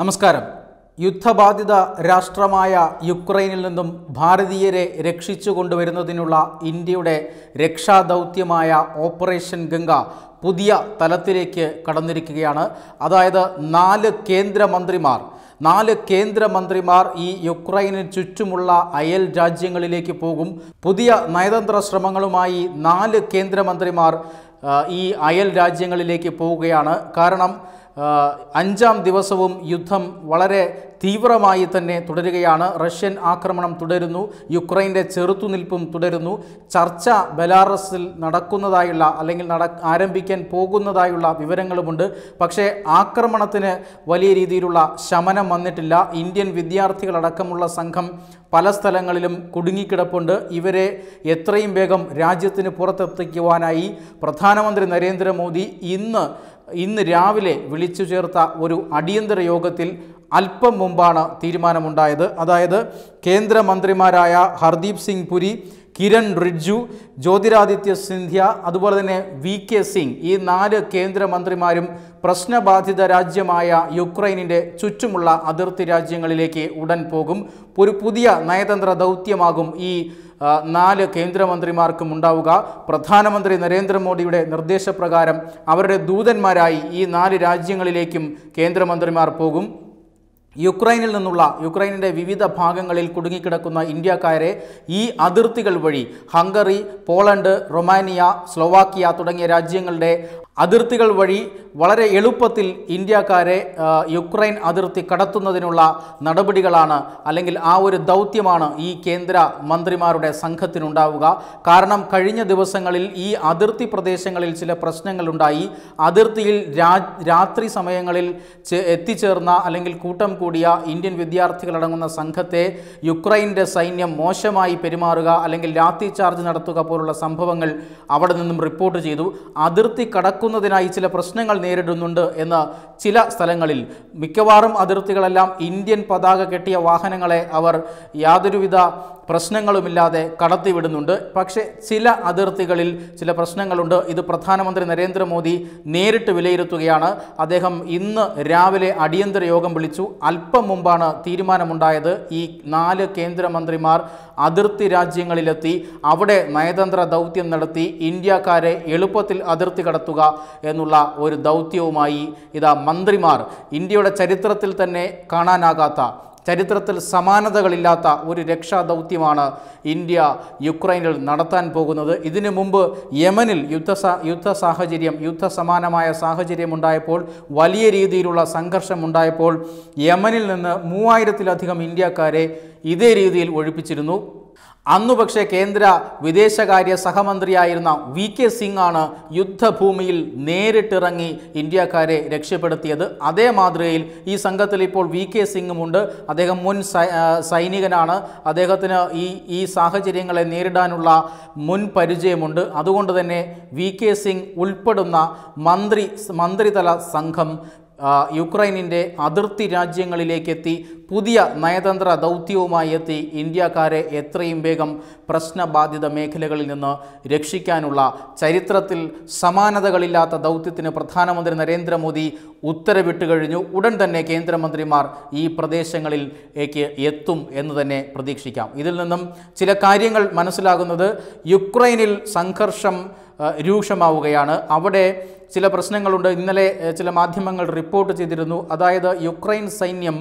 നമസ്കാരം യുദ്ധബാധിത രാഷ്ട്രമായ യുക്രൈനിൽ നിന്നും ഭാരതീയരെ രക്ഷിച്ചു കൊണ്ടുവരുന്നതിനുള്ള ഇന്ത്യയുടെ രക്ഷാദൗത്യമായ ഓപ്പറേഷൻ ഗംഗ പുതിയ തലത്തിലേക്ക് കടന്നിരിക്കുകയാണ് അതായത് നാല് കേന്ദ്രമന്ത്രിമാർ നാല് കേന്ദ്രമന്ത്രിമാർ ഈ യുക്രൈന് ചുറ്റുമുള്ള അയൽ രാജ്യങ്ങളിലേക്ക് പോകും പുതിയ നയതന്ത്ര ശ്രമങ്ങളുമായി നാല് കേന്ദ്രമന്ത്രിമാർ ഈ അയൽ രാജ്യങ്ങളിലേക്ക് പോവുകയാണ് കാരണം അഞ്ചാം ദിവസവും യുദ്ധം വളരെ തീവ്രമായി തന്നെ തുടരുകയാണ് റഷ്യൻ ആക്രമണം തുടരുന്നു യുക്രൈൻ്റെ ചെറുത്തുനിൽപ്പും തുടരുന്നു ചർച്ച ബെലാറസിൽ നടക്കുന്നതായുള്ള അല്ലെങ്കിൽ നട ആരംഭിക്കാൻ പോകുന്നതായുള്ള വിവരങ്ങളുമുണ്ട് പക്ഷേ ആക്രമണത്തിന് വലിയ രീതിയിലുള്ള ശമനം വന്നിട്ടില്ല ഇന്ത്യൻ വിദ്യാർത്ഥികളടക്കമുള്ള സംഘം പല സ്ഥലങ്ങളിലും കുടുങ്ങിക്കിടപ്പുണ്ട് ഇവരെ എത്രയും വേഗം രാജ്യത്തിന് പുറത്തെത്തിക്കുവാനായി പ്രധാനമന്ത്രി നരേന്ദ്രമോദി ഇന്ന് ഇന്ന് രാവിലെ വിളിച്ചു ചേർത്ത ഒരു അടിയന്തര യോഗത്തിൽ അല്പം മുമ്പാണ് തീരുമാനമുണ്ടായത് അതായത് കേന്ദ്രമന്ത്രിമാരായ ഹർദീപ് സിംഗ് പുരി കിരൺ റിജ്ജു ജ്യോതിരാദിത്യ സിന്ധ്യ അതുപോലെ തന്നെ വി കെ സിംഗ് ഈ നാല് കേന്ദ്രമന്ത്രിമാരും പ്രശ്നബാധിത രാജ്യമായ യുക്രൈനിൻ്റെ ചുറ്റുമുള്ള അതിർത്തി രാജ്യങ്ങളിലേക്ക് ഉടൻ പോകും ഒരു പുതിയ നയതന്ത്ര ദൗത്യമാകും ഈ നാല് കേന്ദ്രമന്ത്രിമാർക്കും ഉണ്ടാവുക പ്രധാനമന്ത്രി നരേന്ദ്രമോദിയുടെ നിർദ്ദേശപ്രകാരം അവരുടെ ദൂതന്മാരായി ഈ നാല് രാജ്യങ്ങളിലേക്കും കേന്ദ്രമന്ത്രിമാർ പോകും യുക്രൈനിൽ നിന്നുള്ള യുക്രൈനിൻ്റെ വിവിധ ഭാഗങ്ങളിൽ കുടുങ്ങിക്കിടക്കുന്ന ഇന്ത്യക്കാരെ ഈ അതിർത്തികൾ വഴി ഹംഗറി പോളണ്ട് റൊമാനിയ സ്ലോവാക്കിയ തുടങ്ങിയ രാജ്യങ്ങളുടെ അതിർത്തികൾ വഴി വളരെ എളുപ്പത്തിൽ ഇന്ത്യക്കാരെ യുക്രൈൻ അതിർത്തി കടത്തുന്നതിനുള്ള നടപടികളാണ് അല്ലെങ്കിൽ ആ ഒരു ദൗത്യമാണ് ഈ കേന്ദ്ര മന്ത്രിമാരുടെ സംഘത്തിനുണ്ടാവുക കാരണം കഴിഞ്ഞ ദിവസങ്ങളിൽ ഈ അതിർത്തി പ്രദേശങ്ങളിൽ ചില പ്രശ്നങ്ങളുണ്ടായി അതിർത്തിയിൽ രാത്രി സമയങ്ങളിൽ എത്തിച്ചേർന്ന അല്ലെങ്കിൽ കൂട്ടം കൂടിയ ഇന്ത്യൻ വിദ്യാർത്ഥികളടങ്ങുന്ന സംഘത്തെ യുക്രൈൻ്റെ സൈന്യം മോശമായി പെരുമാറുക അല്ലെങ്കിൽ ലാത്തി ചാർജ് നടത്തുക പോലുള്ള സംഭവങ്ങൾ അവിടെ നിന്നും റിപ്പോർട്ട് ചെയ്തു അതിർത്തി കടക്കുന്നതിനായി ചില പ്രശ്നങ്ങൾ നേരിടുന്നുണ്ട് എന്ന് ചില സ്ഥലങ്ങളിൽ മിക്കവാറും അതിർത്തികളെല്ലാം ഇന്ത്യൻ പതാക കെട്ടിയ വാഹനങ്ങളെ അവർ യാതൊരുവിധ പ്രശ്നങ്ങളുമില്ലാതെ കടത്തിവിടുന്നുണ്ട് പക്ഷേ ചില അതിർത്തികളിൽ ചില പ്രശ്നങ്ങളുണ്ട് ഇത് പ്രധാനമന്ത്രി നരേന്ദ്രമോദി നേരിട്ട് വിലയിരുത്തുകയാണ് അദ്ദേഹം ഇന്ന് രാവിലെ അടിയന്തര യോഗം വിളിച്ചു അല്പം മുമ്പാണ് തീരുമാനമുണ്ടായത് ഈ നാല് കേന്ദ്രമന്ത്രിമാർ അതിർത്തി രാജ്യങ്ങളിലെത്തി അവിടെ നയതന്ത്ര ദൗത്യം നടത്തി ഇന്ത്യക്കാരെ എളുപ്പത്തിൽ അതിർത്തി കടത്തുക എന്നുള്ള ഒരു ദൗത്യവുമായി ഇതാ മന്ത്രിമാർ ഇന്ത്യയുടെ ചരിത്രത്തിൽ തന്നെ കാണാനാകാത്ത ചരിത്രത്തിൽ സമാനതകളില്ലാത്ത ഒരു രക്ഷാദൗത്യമാണ് ഇന്ത്യ യുക്രൈനിൽ നടത്താൻ പോകുന്നത് ഇതിനു മുമ്പ് യമനിൽ യുദ്ധ യുദ്ധ സാഹചര്യം യുദ്ധ സമാനമായ സാഹചര്യം ഉണ്ടായപ്പോൾ വലിയ രീതിയിലുള്ള സംഘർഷം ഉണ്ടായപ്പോൾ യമനിൽ നിന്ന് മൂവായിരത്തിലധികം ഇന്ത്യക്കാരെ ഇതേ രീതിയിൽ ഒഴിപ്പിച്ചിരുന്നു അന്നു പക്ഷേ കേന്ദ്ര വിദേശകാര്യ സഹമന്ത്രിയായിരുന്ന വി കെ സിംഗ് ആണ് യുദ്ധഭൂമിയിൽ നേരിട്ടിറങ്ങി ഇന്ത്യക്കാരെ രക്ഷപ്പെടുത്തിയത് അതേ മാതൃകയിൽ ഈ സംഘത്തിൽ ഇപ്പോൾ വി കെ സിംഗും ഉണ്ട് അദ്ദേഹം മുൻ സൈനികനാണ് അദ്ദേഹത്തിന് ഈ ഈ സാഹചര്യങ്ങളെ നേരിടാനുള്ള മുൻ പരിചയമുണ്ട് അതുകൊണ്ട് തന്നെ വി കെ സിംഗ് ഉൾപ്പെടുന്ന മന്ത്രി മന്ത്രിതല സംഘം യുക്രൈനിൻ്റെ അതിർത്തി രാജ്യങ്ങളിലേക്കെത്തി പുതിയ നയതന്ത്ര ദൗത്യവുമായി എത്തി ഇന്ത്യക്കാരെ എത്രയും വേഗം പ്രശ്നബാധിത മേഖലകളിൽ നിന്ന് രക്ഷിക്കാനുള്ള ചരിത്രത്തിൽ സമാനതകളില്ലാത്ത ദൗത്യത്തിന് പ്രധാനമന്ത്രി നരേന്ദ്രമോദി ഉത്തരവിട്ട് കഴിഞ്ഞു ഉടൻ തന്നെ കേന്ദ്രമന്ത്രിമാർ ഈ പ്രദേശങ്ങളിലേക്ക് എത്തും എന്ന് തന്നെ പ്രതീക്ഷിക്കാം ഇതിൽ നിന്നും ചില കാര്യങ്ങൾ മനസ്സിലാകുന്നത് യുക്രൈനിൽ സംഘർഷം രൂക്ഷമാവുകയാണ് അവിടെ ചില പ്രശ്നങ്ങളുണ്ട് ഇന്നലെ ചില മാധ്യമങ്ങൾ റിപ്പോർട്ട് ചെയ്തിരുന്നു അതായത് യുക്രൈൻ സൈന്യം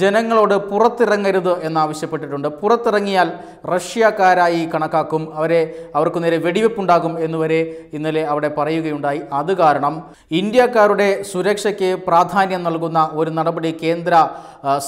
ജനങ്ങളോട് പുറത്തിറങ്ങരുത് എന്നാവശ്യപ്പെട്ടിട്ടുണ്ട് പുറത്തിറങ്ങിയാൽ റഷ്യക്കാരായി കണക്കാക്കും അവരെ അവർക്ക് നേരെ വെടിവെപ്പുണ്ടാകും എന്നുവരെ ഇന്നലെ അവിടെ പറയുകയുണ്ടായി അത് കാരണം ഇന്ത്യക്കാരുടെ സുരക്ഷയ്ക്ക് പ്രാധാന്യം നൽകുന്ന ഒരു നടപടി കേന്ദ്ര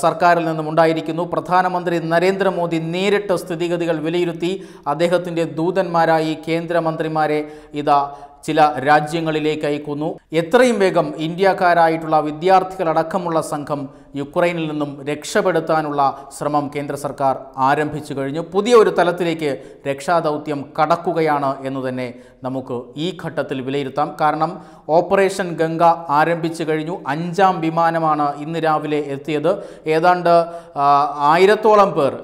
സർക്കാരിൽ നിന്നും ഉണ്ടായിരിക്കുന്നു പ്രധാനമന്ത്രി നരേന്ദ്രമോദി നേരിട്ട് സ്ഥിതിഗതികൾ വിലയിരുത്തി അദ്ദേഹത്തിൻ്റെ ദൂതന്മാരായി കേന്ദ്രമന്ത്രിമാരെ ഇതാ ചില രാജ്യങ്ങളിലേക്ക് അയക്കുന്നു എത്രയും വേഗം ഇന്ത്യക്കാരായിട്ടുള്ള വിദ്യാർത്ഥികളടക്കമുള്ള സംഘം യുക്രൈനിൽ നിന്നും രക്ഷപ്പെടുത്താനുള്ള ശ്രമം കേന്ദ്ര സർക്കാർ ആരംഭിച്ചു കഴിഞ്ഞു പുതിയ ഒരു തലത്തിലേക്ക് രക്ഷാദൗത്യം കടക്കുകയാണ് എന്ന് തന്നെ നമുക്ക് ഈ ഘട്ടത്തിൽ വിലയിരുത്താം കാരണം ഓപ്പറേഷൻ ഗംഗ ആരംഭിച്ചു കഴിഞ്ഞു അഞ്ചാം വിമാനമാണ് ഇന്ന് രാവിലെ എത്തിയത് ഏതാണ്ട് ആയിരത്തോളം പേർ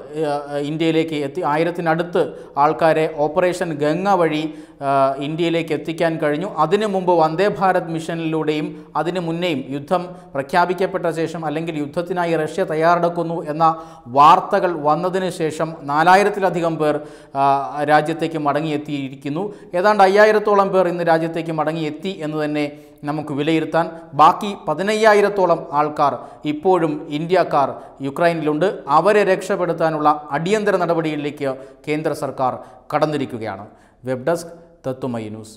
ഇന്ത്യയിലേക്ക് എത്തി ആയിരത്തിനടുത്ത് ആൾക്കാരെ ഓപ്പറേഷൻ ഗംഗ വഴി ഇന്ത്യയിലേക്ക് എത്തിക്കാൻ കഴിഞ്ഞു അതിനു മുമ്പ് വന്ദേ ഭാരത് മിഷനിലൂടെയും അതിനു മുന്നേയും യുദ്ധം പ്രഖ്യാപിക്കപ്പെട്ട ശേഷം അല്ലെങ്കിൽ യുദ്ധത്തിനായി റഷ്യ തയ്യാറെടുക്കുന്നു എന്ന വാർത്തകൾ വന്നതിന് ശേഷം നാലായിരത്തിലധികം പേർ രാജ്യത്തേക്ക് മടങ്ങിയെത്തിയിരിക്കുന്നു ഏതാണ്ട് അയ്യായിരത്തോളം പേർ ഇന്ന് രാജ്യത്തേക്ക് മടങ്ങിയെത്തി എന്ന് തന്നെ തന്നെ നമുക്ക് വിലയിരുത്താൻ ബാക്കി പതിനയ്യായിരത്തോളം ആൾക്കാർ ഇപ്പോഴും ഇന്ത്യക്കാർ യുക്രൈനിലുണ്ട് അവരെ രക്ഷപ്പെടുത്താനുള്ള അടിയന്തര നടപടിയിലേക്ക് കേന്ദ്ര സർക്കാർ കടന്നിരിക്കുകയാണ് വെബ് ഡെസ്ക് തത്തുമൈ ന്യൂസ്